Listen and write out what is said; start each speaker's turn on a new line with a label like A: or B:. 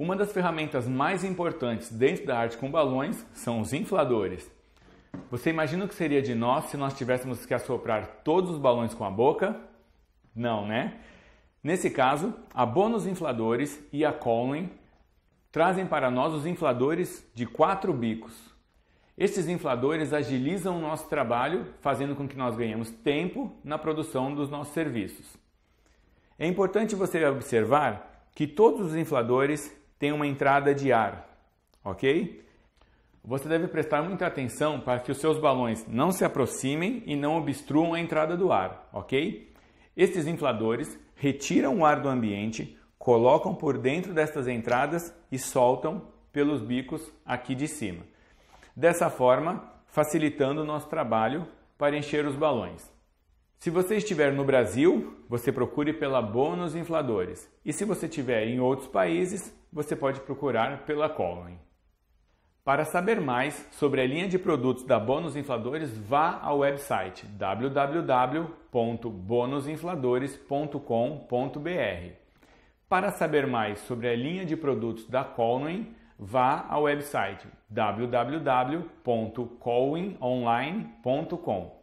A: Uma das ferramentas mais importantes dentro da arte com balões são os infladores. Você imagina o que seria de nós se nós tivéssemos que assoprar todos os balões com a boca? Não, né? Nesse caso, a Bônus Infladores e a Collin trazem para nós os infladores de quatro bicos. Estes infladores agilizam o nosso trabalho, fazendo com que nós ganhemos tempo na produção dos nossos serviços. É importante você observar que todos os infladores tem uma entrada de ar, ok? Você deve prestar muita atenção para que os seus balões não se aproximem e não obstruam a entrada do ar, ok? Estes infladores retiram o ar do ambiente, colocam por dentro destas entradas e soltam pelos bicos aqui de cima. Dessa forma, facilitando o nosso trabalho para encher os balões. Se você estiver no Brasil, você procure pela Bônus Infladores. E se você estiver em outros países, você pode procurar pela Colony. Para saber mais sobre a linha de produtos da Bônus Infladores, vá ao website www.bonusinfladores.com.br. Para saber mais sobre a linha de produtos da Colwyn, vá ao website www.colwynonline.com.